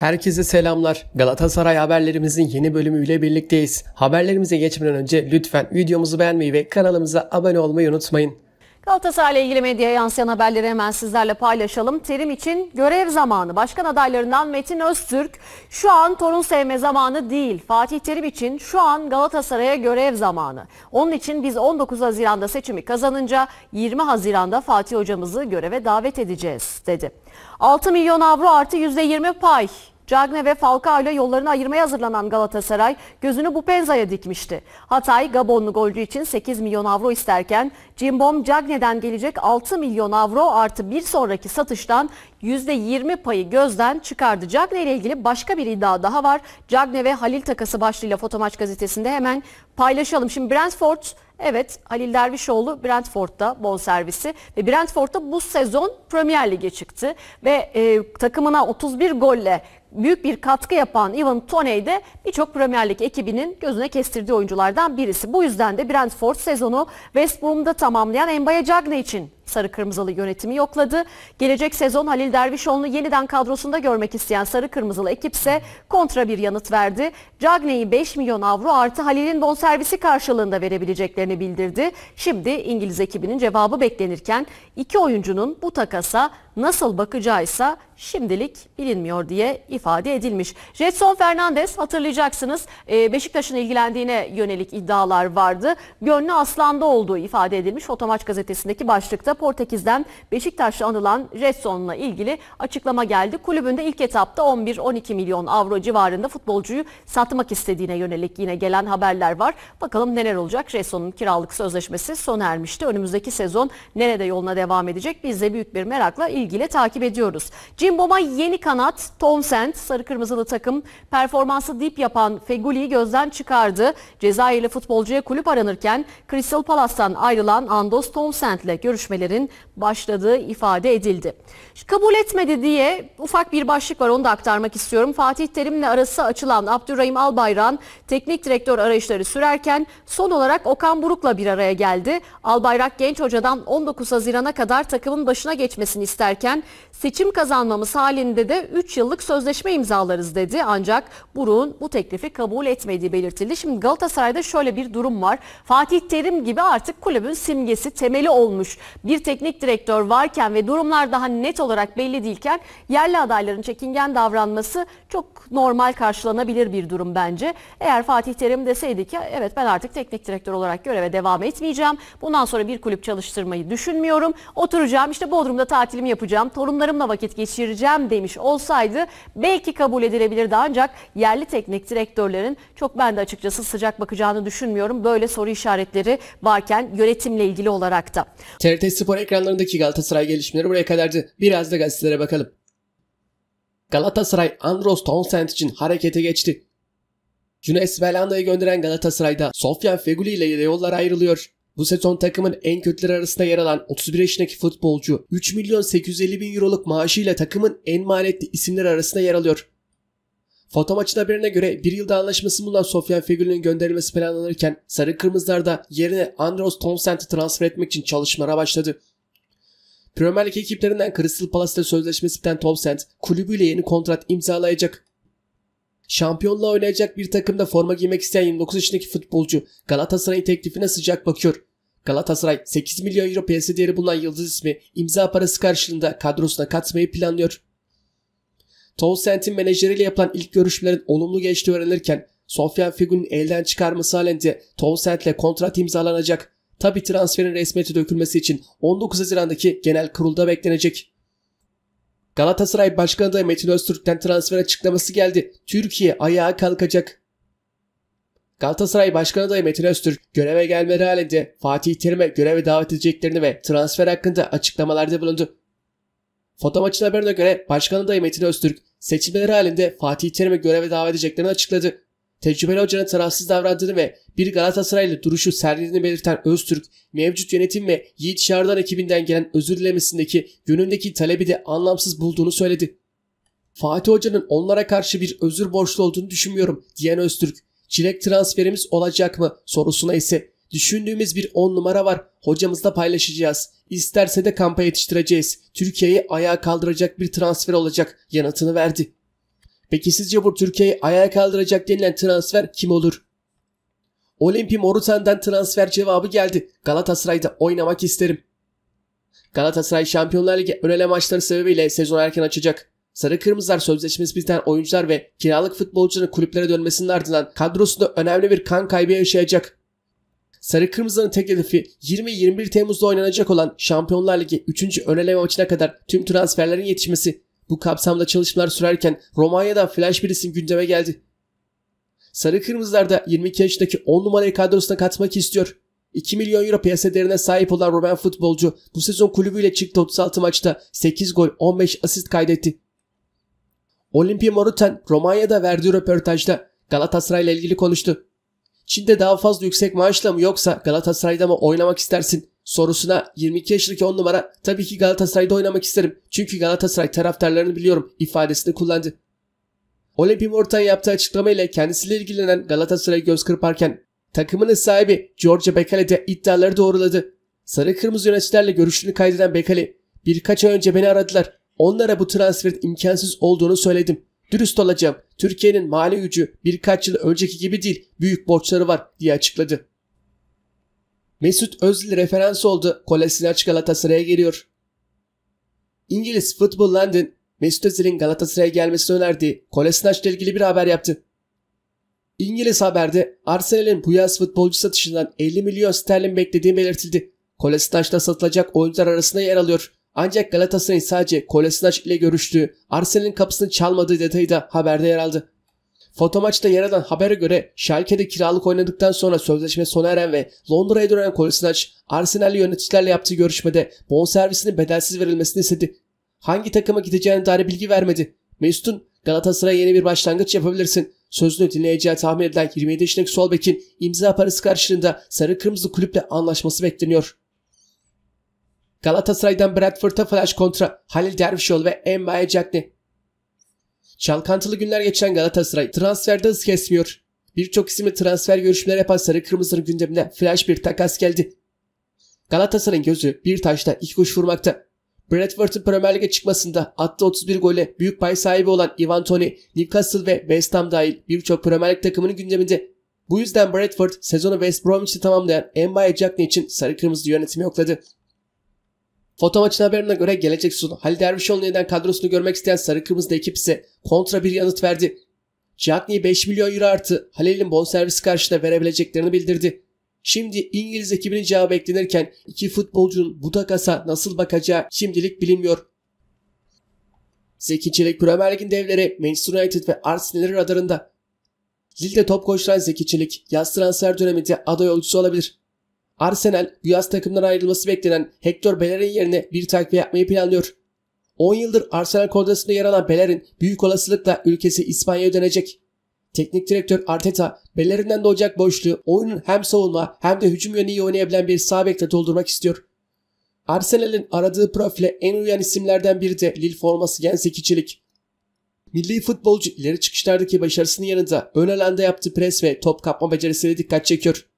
Herkese selamlar. Galatasaray haberlerimizin yeni bölümüyle birlikteyiz. Haberlerimize geçmeden önce lütfen videomuzu beğenmeyi ve kanalımıza abone olmayı unutmayın. Galatasaray'la ilgili medyaya yansıyan haberleri hemen sizlerle paylaşalım. Terim için görev zamanı. Başkan adaylarından Metin Öztürk şu an torun sevme zamanı değil. Fatih Terim için şu an Galatasaray'a görev zamanı. Onun için biz 19 Haziran'da seçimi kazanınca 20 Haziran'da Fatih hocamızı göreve davet edeceğiz dedi. 6 milyon avro artı %20 pay Cagne ve Falcao ile yollarını ayırmaya hazırlanan Galatasaray gözünü bu Bupenza'ya dikmişti. Hatay Gabonlu golcü için 8 milyon avro isterken Cimbom Cagne'den gelecek 6 milyon avro artı bir sonraki satıştan %20 payı gözden çıkardı. Cagne ile ilgili başka bir iddia daha var. Cagne ve Halil takası başlığıyla Fotomaç gazetesinde hemen paylaşalım. Şimdi Brentford Evet Halil Dervişoğlu Brentford'da bonservisi ve Brentford'da bu sezon Premier Lig'e çıktı ve e, takımına 31 golle büyük bir katkı yapan Ivan Toney de birçok Premier Lig ekibinin gözüne kestirdiği oyunculardan birisi. Bu yüzden de Brentford sezonu West Brom'da tamamlayan Mbaye Cagne için Sarı Kırmızılı yönetimi yokladı. Gelecek sezon Halil Dervişoğlu'nu yeniden kadrosunda görmek isteyen Sarı Kırmızılı ekipse kontra bir yanıt verdi. Cagney'i 5 milyon avro artı Halil'in bonservisi karşılığında verebileceklerini bildirdi. Şimdi İngiliz ekibinin cevabı beklenirken iki oyuncunun bu takasa nasıl bakacağıysa şimdilik bilinmiyor diye ifade edilmiş. Jetson Fernandez hatırlayacaksınız e, Beşiktaş'ın ilgilendiğine yönelik iddialar vardı. Gönlü Aslan'da olduğu ifade edilmiş. Fotomaç gazetesindeki başlıkta Portekiz'den Beşiktaş'la anılan Resson'la ilgili açıklama geldi. Kulübünde ilk etapta 11-12 milyon avro civarında futbolcuyu satmak istediğine yönelik yine gelen haberler var. Bakalım neler olacak? Resson'un kiralık sözleşmesi sona ermişti. Önümüzdeki sezon nerede yoluna devam edecek? Biz de büyük bir merakla ilgili takip ediyoruz. Cimbom'a yeni kanat Tom Sand, sarı kırmızılı takım performansı dip yapan Feguli'yi gözden çıkardı. Cezayirli futbolcuya kulüp aranırken Crystal Palace'tan ayrılan Andos Townsend ile görüşmeleri görüşmelerin başladığı ifade edildi. Kabul etmedi diye ufak bir başlık var onu da aktarmak istiyorum. Fatih Terim'le arası açılan Abdurrahim Albayrak, teknik direktör arayışları sürerken son olarak Okan Buruk'la bir araya geldi. Albayrak Genç Hoca'dan 19 Haziran'a kadar takımın başına geçmesini isterken seçim kazanmamız halinde de 3 yıllık sözleşme imzalarız dedi. Ancak Buruk'un bu teklifi kabul etmediği belirtildi. Şimdi Galatasaray'da şöyle bir durum var. Fatih Terim gibi artık kulübün simgesi temeli olmuş bir bir teknik direktör varken ve durumlar daha net olarak belli değilken yerli adayların çekingen davranması çok normal karşılanabilir bir durum bence. Eğer Fatih Terim deseydi ki evet ben artık teknik direktör olarak göreve devam etmeyeceğim. Bundan sonra bir kulüp çalıştırmayı düşünmüyorum. Oturacağım işte Bodrum'da tatilimi yapacağım. Torunlarımla vakit geçireceğim demiş olsaydı belki kabul edilebilirdi ancak yerli teknik direktörlerin çok ben de açıkçası sıcak bakacağını düşünmüyorum. Böyle soru işaretleri varken yönetimle ilgili olarak da. TRT Spor ekranlarındaki Galatasaray gelişmeleri buraya kadardı. Biraz da gazetelere bakalım. Galatasaray Andros Townsend için harekete geçti. Junes Belhanda'yı gönderen Galatasaray'da Sofyan Feguli ile yollar ayrılıyor. Bu sezon takımın en kötüler arasında yer alan 31 yaşındaki futbolcu 3 milyon 850 bin euroluk maaşıyla takımın en maliyetli isimler arasında yer alıyor. Foto maçın haberine göre bir yılda anlaşması bulunan Sofyan Fegül'ün gönderilmesi planlanırken Sarı kırmızılarda yerine Andros Townsend'i transfer etmek için çalışmalara başladı. Premier Lig ekiplerinden Crystal Palace'da sözleşmesi biten Townsend kulübüyle yeni kontrat imzalayacak. Şampiyonluğa oynayacak bir takımda forma giymek isteyen 29 yaşındaki futbolcu Galatasaray'ın teklifine sıcak bakıyor. Galatasaray 8 milyon euro piyasa değeri bulunan yıldız ismi imza parası karşılığında kadrosuna katmayı planlıyor. Townsend'in menajeriyle yapılan ilk görüşmelerin olumlu geçtiği öğrenilirken Sofyan Figu'nun elden çıkarması halinde Townsend'le kontrat imzalanacak. Tabi transferin resmiyeti dökülmesi için 19 Haziran'daki genel kurulda beklenecek. Galatasaray Başkanı da Metin Öztürk'ten transfer açıklaması geldi. Türkiye ayağa kalkacak. Galatasaray Başkanı da Metin Öztürk göreve gelmeleri halinde Fatih Terim'e göreve davet edeceklerini ve transfer hakkında açıklamalarda bulundu. Foto maçın haberine göre Başkan adayı Metin Öztürk seçimleri halinde Fatih Terim'i göreve davet edeceklerini açıkladı. Tecrübeli hocanın tarafsız davrandığını ve bir Galatasaraylı duruşu sergilediğini belirten Öztürk, mevcut yönetim ve Yiğit Şardan ekibinden gelen özür dilemesindeki yönündeki talebi de anlamsız bulduğunu söyledi. Fatih Hoca'nın onlara karşı bir özür borçlu olduğunu düşünmüyorum diyen Öztürk, çilek transferimiz olacak mı sorusuna ise Düşündüğümüz bir 10 numara var. Hocamızla paylaşacağız. İsterse de kampa yetiştireceğiz. Türkiye'yi ayağa kaldıracak bir transfer olacak yanıtını verdi. Peki sizce bu Türkiye'yi ayağa kaldıracak denilen transfer kim olur? Olimpi Morutan'dan transfer cevabı geldi. Galatasaray'da oynamak isterim. Galatasaray Şampiyonlar Ligi önele maçları sebebiyle sezon erken açacak. Sarı Kırmızılar sözleşmesi biten oyuncular ve kiralık futbolcuların kulüplere dönmesinin ardından kadrosunda önemli bir kan kaybı yaşayacak. Sarı Kırmızı'nın tek hedefi 20-21 Temmuz'da oynanacak olan Şampiyonlar Ligi 3. öneleme maçına kadar tüm transferlerin yetişmesi. Bu kapsamda çalışmalar sürerken Romanya'da flash bir isim gündeme geldi. Sarı Kırmızılar da 22 yaşındaki 10 numarayı kadrosuna katmak istiyor. 2 milyon euro piyasa değerine sahip olan Roman futbolcu bu sezon kulübüyle çıktı 36 maçta 8 gol 15 asist kaydetti. Olimpia Morutan Romanya'da verdiği röportajda Galatasaray ile ilgili konuştu. Çin'de daha fazla yüksek maaşla mı yoksa Galatasaray'da mı oynamak istersin? Sorusuna 22 yaşındaki 10 numara tabii ki Galatasaray'da oynamak isterim. Çünkü Galatasaray taraftarlarını biliyorum ifadesini kullandı. Olympia Mortan yaptığı açıklamayla kendisiyle ilgilenen Galatasaray göz kırparken takımının sahibi George Bekele de iddiaları doğruladı. Sarı kırmızı yöneticilerle görüşünü kaydeden Bekele birkaç ay önce beni aradılar. Onlara bu transferin imkansız olduğunu söyledim. Dürüst olacağım. Türkiye'nin mali gücü birkaç yıl önceki gibi değil, büyük borçları var diye açıkladı. Mesut Özil referans oldu. Kolasinac Galatasaray'a geliyor. İngiliz Football London, Mesut Özil'in Galatasaray'a gelmesini önerdiği Kolasinac ile ilgili bir haber yaptı. İngiliz haberde Arsenal'in bu yaz futbolcu satışından 50 milyon sterlin beklediği belirtildi. Kolasinac ile satılacak oyuncular arasında yer alıyor. Ancak Galatasaray sadece Kolesinac ile görüştüğü, Arsenal'in kapısını çalmadığı detayı da haberde yer aldı. Fotomaçta yer alan habere göre Schalke'de kiralık oynadıktan sonra sözleşme sona eren ve Londra'ya dönen Kolesinac, Arsenal'li yöneticilerle yaptığı görüşmede bonservisinin bedelsiz verilmesini istedi. Hangi takıma gideceğine dair bilgi vermedi. Mesut'un Galatasaray'a yeni bir başlangıç yapabilirsin. Sözünü dinleyeceği tahmin edilen 27 yaşındaki Solbek'in imza parası karşılığında Sarı Kırmızı Kulüp'le anlaşması bekleniyor. Galatasaray'dan Bradford'a flash kontra Halil Dervişoğlu ve Emmae Cagney. Çalkantılı günler geçen Galatasaray transferde hız kesmiyor. Birçok isimle transfer görüşmeleri yapan Sarı Kırmızı'nın gündemine flash bir takas geldi. Galatasaray'ın gözü bir taşta iki kuş vurmakta. Bradford'un Premier Lig'e çıkmasında attığı 31 golle büyük pay sahibi olan Ivan Toni, Newcastle ve West Ham dahil birçok Premier Lig takımının gündeminde. Bu yüzden Bradford sezonu West Bromwich'te tamamlayan Mbaye Cagney için sarı kırmızı yönetimi yokladı. Foto maçın haberine göre gelecek sezon Halil Dervişoğlu yeniden kadrosunu görmek isteyen Sarı Kırmızı ekip ise kontra bir yanıt verdi. Cagney 5 milyon euro artı Halil'in bonservisi karşılığında verebileceklerini bildirdi. Şimdi İngiliz ekibinin cevabı beklenirken iki futbolcunun bu takasa nasıl bakacağı şimdilik bilinmiyor. 8. Çelik Premier Lig'in devleri Manchester United ve Arsenal'in radarında. Lille'de top koşturan Zeki Çelik yaz transfer döneminde aday oyuncusu olabilir. Arsenal yaz takımdan ayrılması beklenen Hector Bellerin yerine bir takviye yapmayı planlıyor. 10 yıldır Arsenal kodasında yer alan Bellerin büyük olasılıkla ülkesi İspanya'ya dönecek. Teknik direktör Arteta, Bellerin'den doğacak boşluğu oyunun hem savunma hem de hücum yönü iyi oynayabilen bir sağ bekle doldurmak istiyor. Arsenal'in aradığı profile en uyan isimlerden biri de Lille forması Jens Ekicilik. Milli futbolcu ileri çıkışlardaki başarısının yanında ön alanda yaptığı pres ve top kapma becerisine dikkat çekiyor.